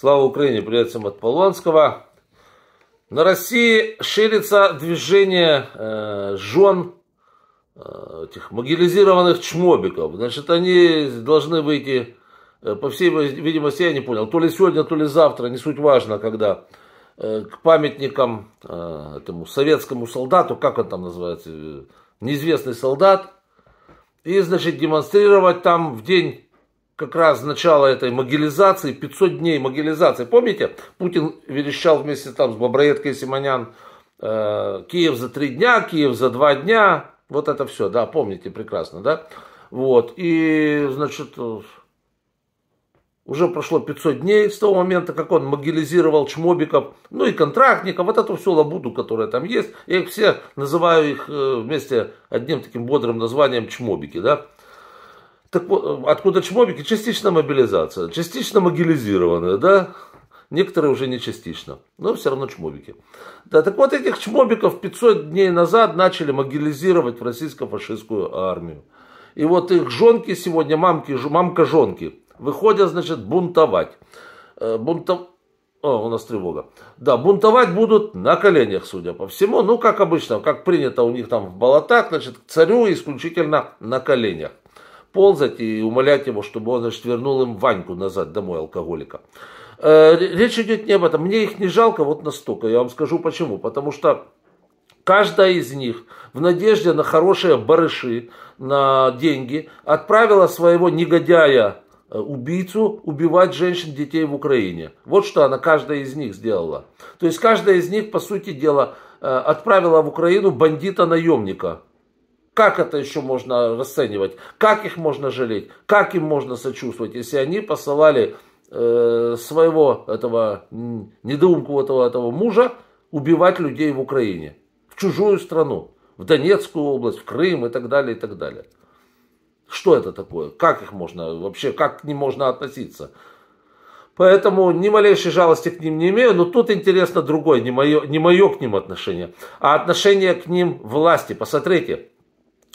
Слава Украине, привет всем от Полонского. На России ширится движение э, жен э, этих могилизированных чмобиков. Значит, они должны выйти, э, по всей видимости, я не понял, то ли сегодня, то ли завтра, не суть важно, когда э, к памятникам э, этому советскому солдату, как он там называется, э, неизвестный солдат, и, значит, демонстрировать там в день как раз начало этой могилизации, 500 дней могилизации. Помните, Путин верещал вместе там с Боброедкой и Симонян, э, Киев за три дня, Киев за два дня, вот это все, да, помните прекрасно, да? Вот, и, значит, уже прошло 500 дней с того момента, как он могилизировал чмобиков, ну и контрактников, вот эту всю лабуду, которая там есть. Я их все называю их э, вместе одним таким бодрым названием чмобики, да. Так вот, э, откуда чмобики? Частично мобилизация, частично могилизированные, да? Некоторые уже не частично, но все равно чмобики. Да, так вот этих чмобиков 500 дней назад начали могилизировать в российско-фашистскую армию. И вот их жонки сегодня, мамки, мамка-жонки, выходят, значит, бунтовать. Э, бунтов... О, у нас тревога. Да, бунтовать будут на коленях, судя по всему. Ну, как обычно, как принято у них там в болотах, значит, к царю исключительно на коленях ползать и умолять его, чтобы он, значит, вернул им Ваньку назад домой, алкоголика. Э, речь идет не об этом. Мне их не жалко вот настолько. Я вам скажу почему. Потому что каждая из них в надежде на хорошие барыши, на деньги, отправила своего негодяя э, убийцу убивать женщин, детей в Украине. Вот что она каждая из них сделала. То есть каждая из них, по сути дела, э, отправила в Украину бандита-наемника. Как это еще можно расценивать? Как их можно жалеть? Как им можно сочувствовать, если они посылали э, своего этого недоумку этого, этого мужа убивать людей в Украине, в чужую страну, в Донецкую область, в Крым и так далее, и так далее. Что это такое? Как их можно вообще, как к ним можно относиться? Поэтому ни малейшей жалости к ним не имею, но тут интересно другое, не мое, не мое к ним отношение, а отношение к ним власти. Посмотрите,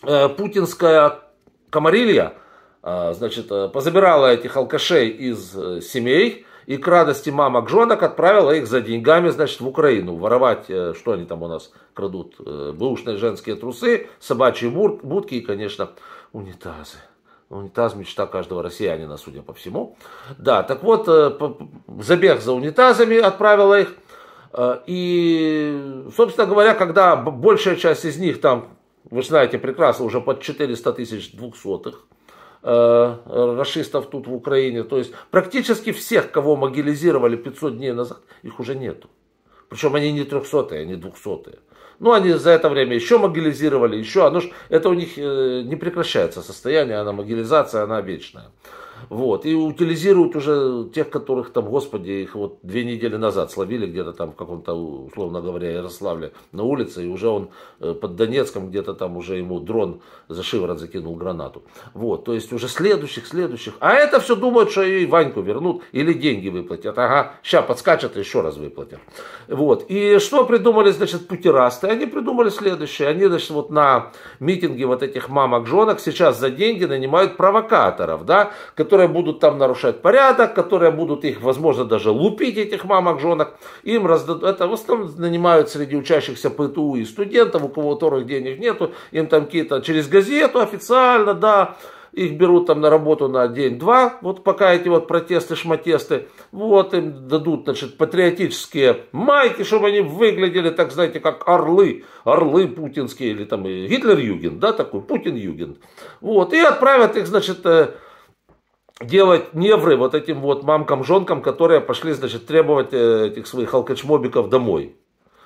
Э, путинская комарилья, э, значит, э, позабирала этих алкашей из семей, и к радости мамок жонок отправила их за деньгами, значит, в Украину воровать, что они там у нас крадут, бэушные женские трусы, собачьи будки и, конечно, унитазы. Унитаз – мечта каждого россиянина, судя по всему. Да, так вот, забег за унитазами отправила их. И, собственно говоря, когда большая часть из них там вы знаете прекрасно, уже под 400 тысяч двухсотых э, расистов тут в Украине. То есть практически всех, кого могилизировали 500 дней назад, их уже нету. Причем они не 300 они 200 Ну, они за это время еще могилизировали, еще. Оно ж, это у них э, не прекращается состояние, она могилизация, она вечная. Вот. И утилизируют уже тех, которых там, господи, их вот две недели назад словили где-то там в каком-то, условно говоря, Ярославле на улице, и уже он э, под Донецком где-то там уже ему дрон за шиворот закинул гранату. Вот, то есть уже следующих, следующих. А это все думают, что и Ваньку вернут или деньги выплатят. Ага, сейчас подскачат и еще раз выплатят. Вот, и что придумали, значит, путерасты? Они придумали следующее. Они, значит, вот на митинге вот этих мамок-женок сейчас за деньги нанимают провокаторов, да, которые которые будут там нарушать порядок, которые будут их, возможно, даже лупить, этих мамок, женок. Им раздадут, это в основном нанимают среди учащихся ПТУ и студентов, у кого которых денег нету, им там какие-то через газету официально, да, их берут там на работу на день-два, вот пока эти вот протесты, шматесты, вот им дадут, значит, патриотические майки, чтобы они выглядели, так знаете, как орлы, орлы путинские, или там Гитлер-Юген, да, такой, Путин-Юген, вот, и отправят их, значит, э, делать невры вот этим вот мамкам-жонкам, которые пошли, значит, требовать э, этих своих алкачмобиков домой.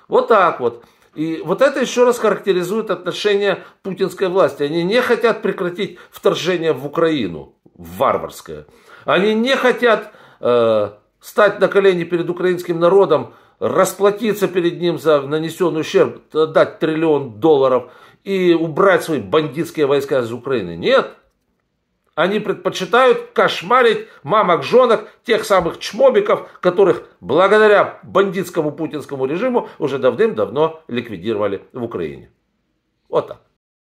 Вот так вот. И вот это еще раз характеризует отношение путинской власти. Они не хотят прекратить вторжение в Украину, в варварское. Они не хотят э, стать на колени перед украинским народом, расплатиться перед ним за нанесенный ущерб, дать триллион долларов и убрать свои бандитские войска из Украины. Нет, они предпочитают кошмарить мамок-женок, тех самых чмобиков, которых благодаря бандитскому путинскому режиму уже давным-давно ликвидировали в Украине. Вот так.